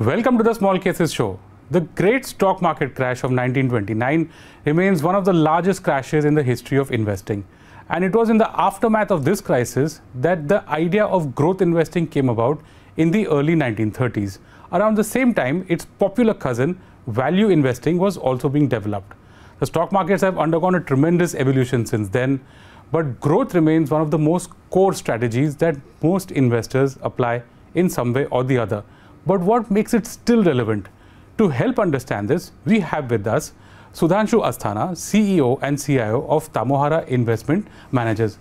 Welcome to the Small Cases Show. The great stock market crash of 1929 remains one of the largest crashes in the history of investing. And it was in the aftermath of this crisis that the idea of growth investing came about in the early 1930s. Around the same time, its popular cousin, value investing, was also being developed. The stock markets have undergone a tremendous evolution since then, but growth remains one of the most core strategies that most investors apply in some way or the other. But what makes it still relevant? To help understand this, we have with us Sudhanshu Asthana, CEO and CIO of Tamohara Investment Managers.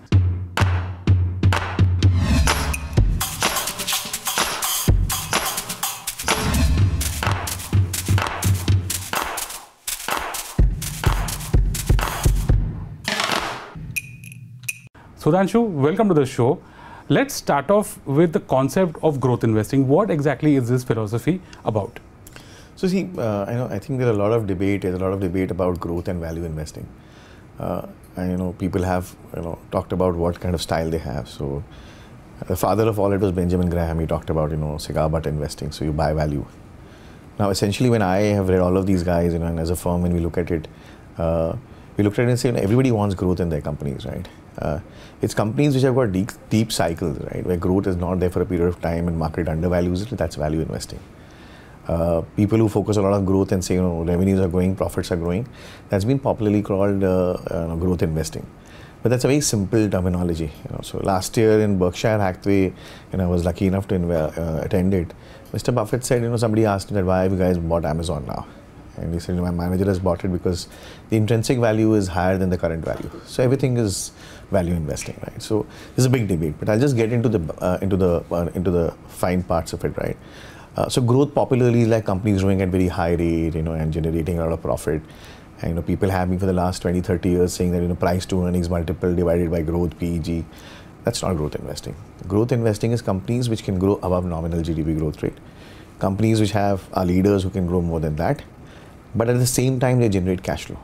Sudhanshu, welcome to the show. Let's start off with the concept of growth investing. What exactly is this philosophy about? So see, uh, I know I think there's a lot of debate. There's a lot of debate about growth and value investing. Uh, and you know, people have you know talked about what kind of style they have. So the father of all it was Benjamin Graham. He talked about you know cigar butt investing. So you buy value. Now essentially, when I have read all of these guys, you know, and as a firm, when we look at it, uh, we looked at it and said, you know, everybody wants growth in their companies, right? Uh, it's companies which have got deep, deep cycles, right, where growth is not there for a period of time and market undervalues it, that's value investing. Uh, people who focus a lot on growth and say, you know, revenues are growing, profits are growing, that's been popularly called uh, uh growth investing. But that's a very simple terminology. You know. So last year in Berkshire Hathaway, you know, I was lucky enough to uh, attend it. Mr. Buffett said, you know, somebody asked him that why have you guys bought Amazon now? And recently, my manager has bought it because the intrinsic value is higher than the current value. So everything is value investing, right? So it's a big debate, but I'll just get into the uh, into the uh, into the fine parts of it, right? Uh, so growth popularly is like companies growing at very high rate, you know, and generating a lot of profit. And, you know, people have been for the last 20, 30 years saying that you know price to earnings multiple divided by growth PEG. That's not growth investing. Growth investing is companies which can grow above nominal GDP growth rate. Companies which have are leaders who can grow more than that but at the same time they generate cash flow.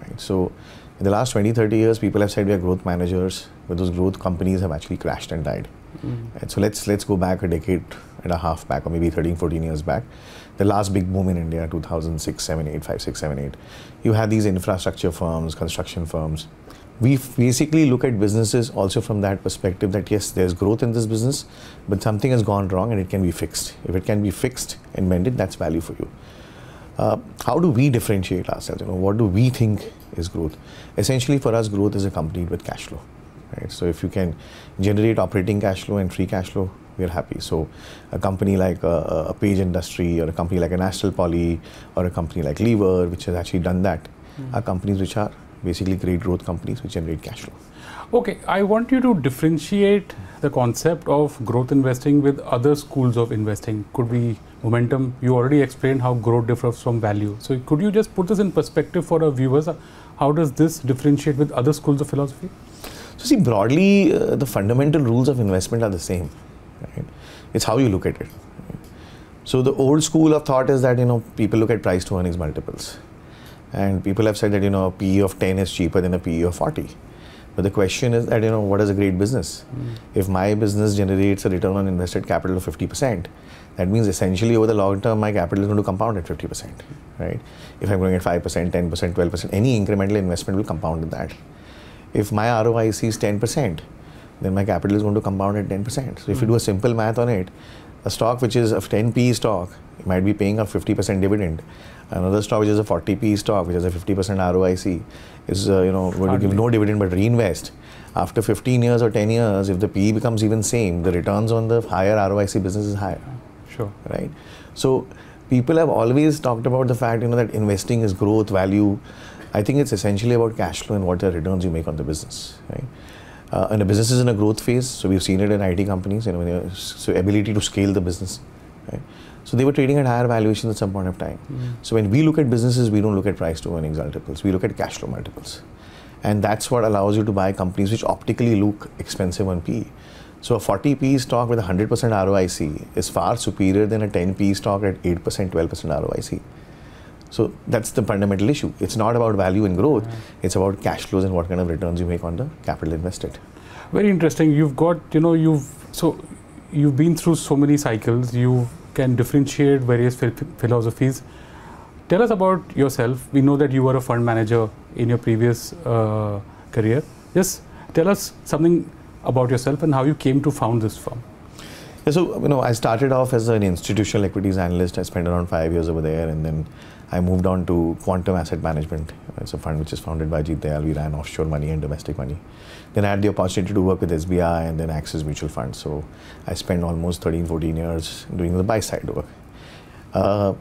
Right? So in the last 20, 30 years, people have said we are growth managers, but those growth companies have actually crashed and died. Mm. So let's let's go back a decade and a half back, or maybe 13, 14 years back. The last big boom in India, 2006, 7, 8, 5, 6, 7, 8. You had these infrastructure firms, construction firms. We basically look at businesses also from that perspective that yes, there's growth in this business, but something has gone wrong and it can be fixed. If it can be fixed and mended, that's value for you. Uh, how do we differentiate ourselves? You know, what do we think is growth? Essentially, for us, growth is accompanied with cash flow. Right? So if you can generate operating cash flow and free cash flow, we're happy. So a company like a, a Page Industry or a company like an Astral Poly or a company like Lever, which has actually done that, mm. are companies which are basically great growth companies which generate cash flow. Okay, I want you to differentiate the concept of growth investing with other schools of investing. Could we momentum. You already explained how growth differs from value. So could you just put this in perspective for our viewers? How does this differentiate with other schools of philosophy? So see, broadly, uh, the fundamental rules of investment are the same. Right? It's how you look at it. So the old school of thought is that you know people look at price to earnings multiples, and people have said that you know a PE of 10 is cheaper than a PE of 40 but the question is that you know what is a great business? Mm. If my business generates a return on invested capital of 50%, that means essentially over the long term my capital is going to compound at 50%, right? If I'm growing at 5%, 10%, 12%, any incremental investment will compound at that. If my ROIC is 10%, then my capital is going to compound at 10%. So if you do a simple math on it, a stock which is a 10 p stock might be paying a 50% dividend. Another stock which is a 40 p stock, which has a 50% ROIC, is uh, you know going to give no dividend but reinvest. After 15 years or 10 years, if the PE becomes even same, the returns on the higher ROIC business is higher. Sure. Right. So people have always talked about the fact you know that investing is growth value. I think it's essentially about cash flow and what the returns you make on the business. Right. Uh, and a business is in a growth phase, so we've seen it in IT companies, you know, so ability to scale the business. Right? So they were trading at higher valuations at some point of time. Mm. So when we look at businesses, we don't look at price to earnings multiples, we look at cash flow multiples. And that's what allows you to buy companies which optically look expensive on PE. So a 40 PE stock with 100% ROIC is far superior than a 10 PE stock at 8%, 12% ROIC. So that's the fundamental issue. It's not about value and growth, mm. it's about cash flows and what kind of returns you make on the capital invested. Very interesting. You've got, you know, you've so you've been through so many cycles, you can differentiate various philosophies. Tell us about yourself. We know that you were a fund manager in your previous uh, career. Just tell us something about yourself and how you came to found this firm. Yeah, so, you know, I started off as an institutional equities analyst. I spent around five years over there and then I moved on to Quantum Asset Management. It's a fund which is founded by Jeet Dayal. We ran offshore money and domestic money. Then I had the opportunity to work with SBI and then Axis Mutual Fund. So I spent almost 13, 14 years doing the buy side work. Uh,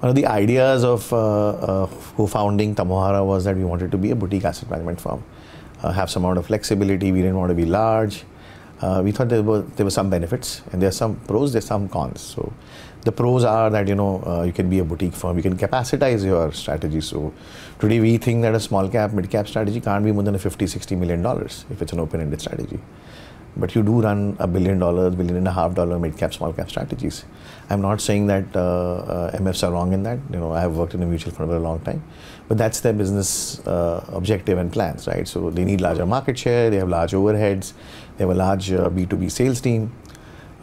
one of the ideas of uh, uh, co-founding Tamohara was that we wanted to be a boutique asset management firm, uh, have some amount of flexibility. We didn't want to be large. Uh, we thought there were there were some benefits and there are some pros, There are some cons. So the pros are that you know uh, you can be a boutique firm you can capacitize your strategy so today we think that a small cap mid cap strategy can't be more than a 50 60 million dollars if it's an open ended strategy but you do run a billion dollars billion and a half dollar mid cap small cap strategies i'm not saying that uh, uh, mfs are wrong in that you know i have worked in a mutual fund for a long time but that's their business uh, objective and plans right so they need larger market share they have large overheads they have a large b2b uh, sales team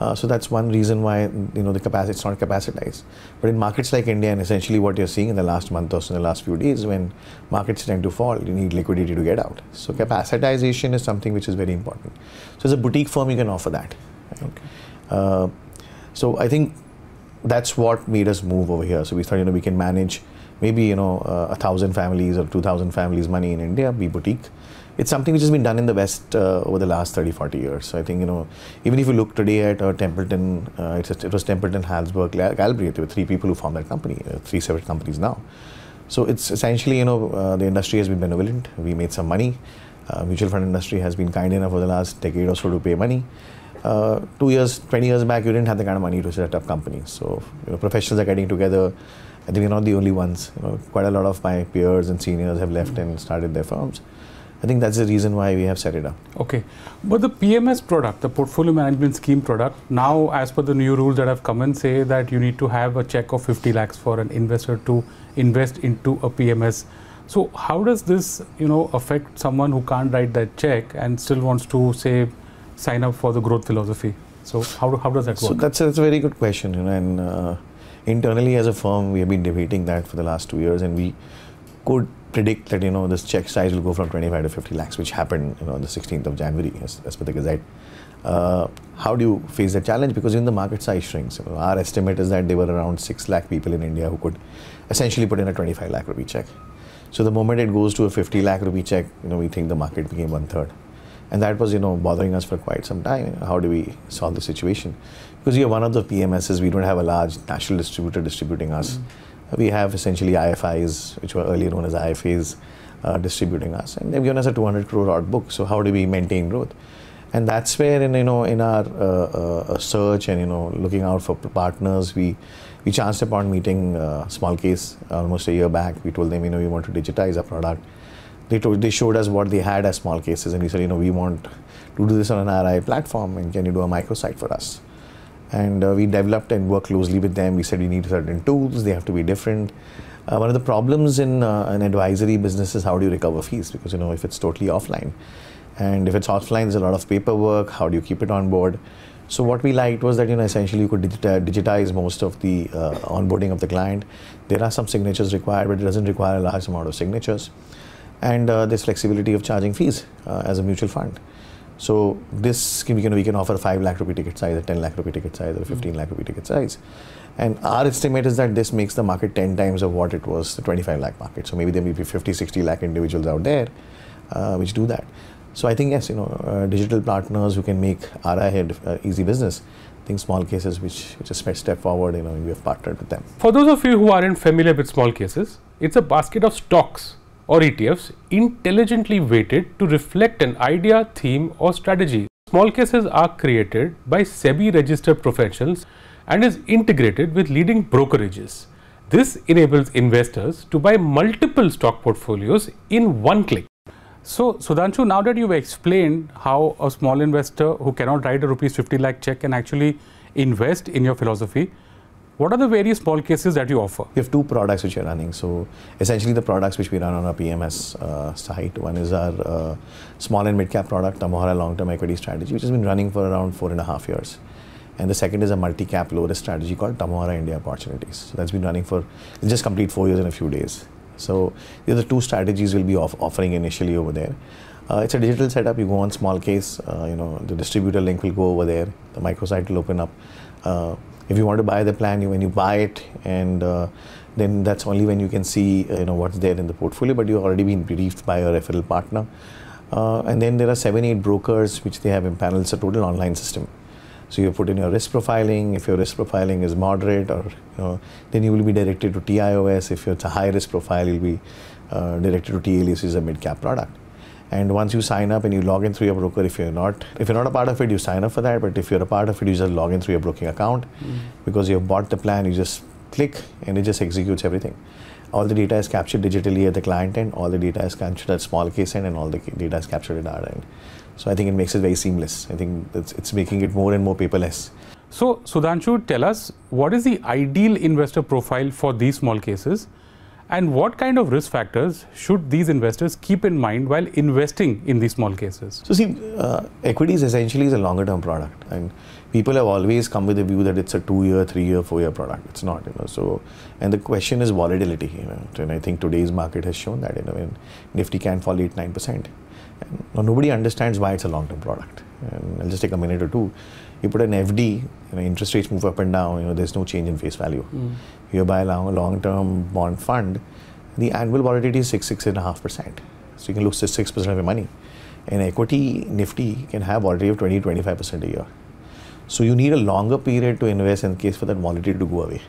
uh, so that's one reason why you know the capacity it's not capacitized. But in markets like India, and essentially what you're seeing in the last month or so, in the last few days, when markets tend to fall, you need liquidity to get out. So hmm. capacitization is something which is very important. So as a boutique firm, you can offer that. Right? Okay. Uh, so I think that's what made us move over here. So we thought you know we can manage maybe you know uh, a thousand families or two thousand families money in India, be boutique it's something which has been done in the West uh, over the last 30, 40 years. So I think, you know, even if you look today at uh, Templeton, uh, a, it was Templeton, Halsberg, Galbraith, there were three people who formed that company, uh, three separate companies now. So it's essentially, you know, uh, the industry has been benevolent. We made some money. Uh, mutual fund industry has been kind enough for the last decade or so to pay money. two years, 20 years back, you didn't have the kind of money to set up companies. So you know, professionals are getting together. I think we're not the only ones. You know, quite a lot of my peers and seniors have left and started their firms. I think that's the reason why we have set it up. Okay. But the PMS product, the portfolio management scheme product, now as per the new rules that have come in say that you need to have a check of 50 lakhs for an investor to invest into a PMS. So how does this, you know, affect someone who can't write that check and still wants to say sign up for the growth philosophy? So how, how does that work? So that's a, that's a very good question. You know, and uh, internally as a firm, we have been debating that for the last two years and we could predict that you know this check size will go from 25 to 50 lakhs, which happened you know on the 16th of January, as, as per the Gazette. Uh, how do you face that challenge? Because even the market size shrinks. You know, our estimate is that there were around 6 lakh people in India who could essentially put in a 25 lakh rupee check. So the moment it goes to a 50 lakh rupee check, you know, we think the market became one third. And that was, you know, bothering us for quite some time. How do we solve the situation? Because we are one of the PMSs, we don't have a large national distributor distributing us. Mm -hmm we have essentially IFIs, which were earlier known as IFAs, uh, distributing us, and they've given us a 200 crore odd book. So how do we maintain growth? And that's where, in you know, in our uh, uh, uh search and you know, looking out for partners, we we chanced upon meeting uh, Small Case almost a year back. We told them, you know, we want to digitize our product. They told, they showed us what they had as small cases, and we said, you know, we want to do this on an RI platform, and can you do a microsite for us? And uh, we developed and worked closely with them. We said we need certain tools, they have to be different. Uh, one of the problems in uh, an advisory business is how do you recover fees? Because, you know, if it's totally offline, and if it's offline, there's a lot of paperwork, how do you keep it on board? So what we liked was that you know essentially you could uh, digitize most of the uh, onboarding of the client. There are some signatures required, but it doesn't require a large amount of signatures. And uh, flexibility of charging fees uh, as a mutual fund. So this can, we can we can offer five lakh rupee ticket size, a ten lakh rupee ticket size, or hmm. fifteen lakh rupee ticket size. And our estimate is that this makes the market 10 times of what it was, the 25 lakh market. So maybe there may be 50, 60 lakh individuals out there uh, which do that. So I think, yes, you know, uh, digital partners who can make RI head uh, easy business, I think small cases which, which is a step forward, you know, we have partnered with them. For those of you who aren't familiar with small cases, it's a basket of stocks or ETFs intelligently weighted to reflect an idea, theme or strategy. Small cases are created by SEBI registered professionals and is integrated with leading brokerages. This enables investors to buy multiple stock portfolios in one click. So, Sudhanshu, now that you've explained how a small investor who cannot write a rupees 50 lakh check can actually invest in your philosophy, what are the various small cases that you offer? We have two products which we are running. So essentially the products which we run on our PMS uh, site. One is our uh, small and mid-cap product, Tamohara Long-Term Equity Strategy, which has been running for around four and a half years. And the second is a multi-cap low-risk strategy called Tamohara India Opportunities. So that's been running for, just complete four years in a few days. So the two strategies we'll be off offering initially over there. Uh, it's a digital setup. You go on small case. Uh, you know the distributor link will go over there. The microsite will open up. Uh, if you want to buy the plan, you when you buy it, and uh, then that's only when you can see uh, you know what's there in the portfolio. But you've already been briefed by your referral partner, uh, and then there are seven eight brokers which they have in panels. a total online system. So you put in your risk profiling. If your risk profiling is moderate, or you know, then you will be directed to TIOS. If it's a high risk profile, you'll be uh, directed to TLS, is a mid cap product. And once you sign up and you log in through your broker, if you're not if you're not a part of it, you sign up for that. But if you're a part of it, you just log in through your broking account mm. because you've bought the plan. You just click and it just executes everything. All the data is captured digitally at the client end. All the data is captured at small case end, and all the data is captured at our end. So I think it makes it very seamless. I think it's, it's making it more and more paperless. So Sudhanshu, tell us what is the ideal investor profile for these small cases? And what kind of risk factors should these investors keep in mind while investing in these small cases? So, see, uh, equities essentially is a longer term product. And people have always come with a view that it's a two-year, three-year, four-year product. It's not, you know. So, and the question is volatility, you know. And I think today's market has shown that, you know, when Nifty can fall eight, nine percent. Now nobody understands why it's a long-term product. And I'll just take a minute or two. You put an FD, you know, interest rates move up and down. You know, there's no change in face value. Mm. You buy a long-term bond fund, the annual volatility is six, six and a half percent. So you can lose six percent of your money. And equity Nifty can have volatility of 20, 25 percent a year. So you need a longer period to invest in case for that volatility to go away.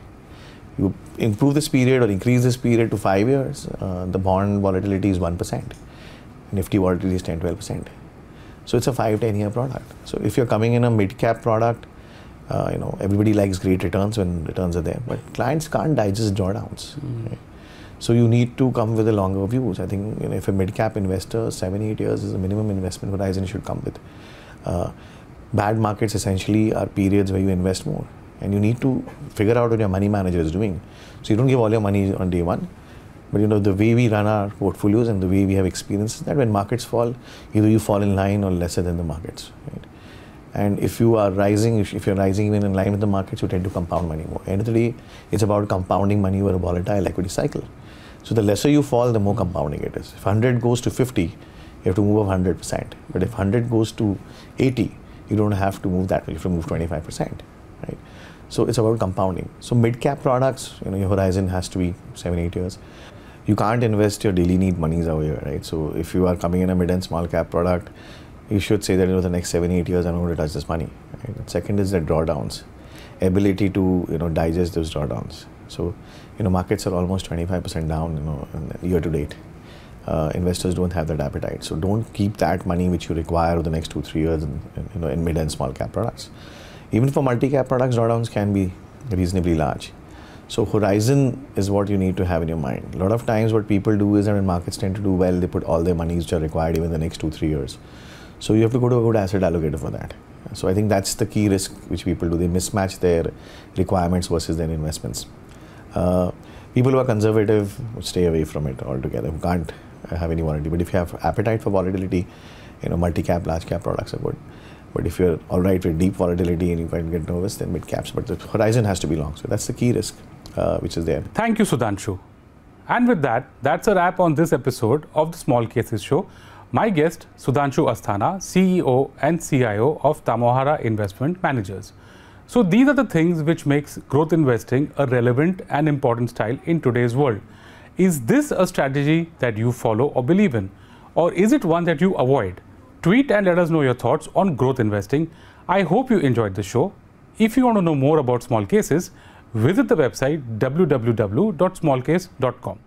You improve this period or increase this period to five years, uh, the bond volatility is 1%. Nifty volatility is 10 12%. So it's a 5 10 year product. So if you're coming in a mid cap product, uh, you know, everybody likes great returns when returns are there, but clients can't digest drawdowns. Mm. Right? So you need to come with a longer view. I think you know, if a mid cap investor, seven, eight years is the minimum investment horizon should come with. Uh, bad markets essentially are periods where you invest more and you need to figure out what your money manager is doing. So you don't give all your money on day one. But you know, the way we run our portfolios and the way we have experience is that when markets fall, either you fall in line or lesser than the markets. Right? And if you are rising, if you're rising even in line with the markets, you tend to compound money more. End of the day, it's about compounding money over a volatile equity cycle. So the lesser you fall, the more compounding it is. If 100 goes to 50, you have to move up 100%. But if 100 goes to 80, you don't have to move that much. You have to move 25%, right? So it's about compounding. So mid-cap products, you know, your horizon has to be seven, eight years. You can't invest your daily need monies here, right? So if you are coming in a mid and small cap product, you should say that over the next seven, eight years, I'm going to touch this money. Right? Second is the drawdowns, ability to you know digest those drawdowns. So, you know, markets are almost 25% down, you know, year to date uh, investors don't have that appetite. So don't keep that money which you require over the next two, three years in, in, you know, in mid and small cap products. Even for multi-cap products, drawdowns can be reasonably large. So horizon is what you need to have in your mind. A lot of times what people do is, I mean, markets tend to do well, they put all their monies which are required even the next two, three years. So you have to go to a good asset allocator for that. So I think that's the key risk which people do. They mismatch their requirements versus their investments. Uh, people who are conservative stay away from it altogether, who can't have any volatility. But if you have appetite for volatility, you know, multi-cap, large-cap products are good. But if you're all right with deep volatility and you can get nervous, then mid-caps. But the horizon has to be long. So that's the key risk uh, which is there. Thank you, Sudhanshu. And with that, that's a wrap on this episode of the Small Cases Show. My guest, Sudhanshu Asthana, CEO and CIO of Tamohara Investment Managers. So these are the things which makes growth investing a relevant and important style in today's world. Is this a strategy that you follow or believe in? Or is it one that you avoid? Tweet and let us know your thoughts on growth investing. I hope you enjoyed the show. If you want to know more about small cases, visit the website www.smallcase.com.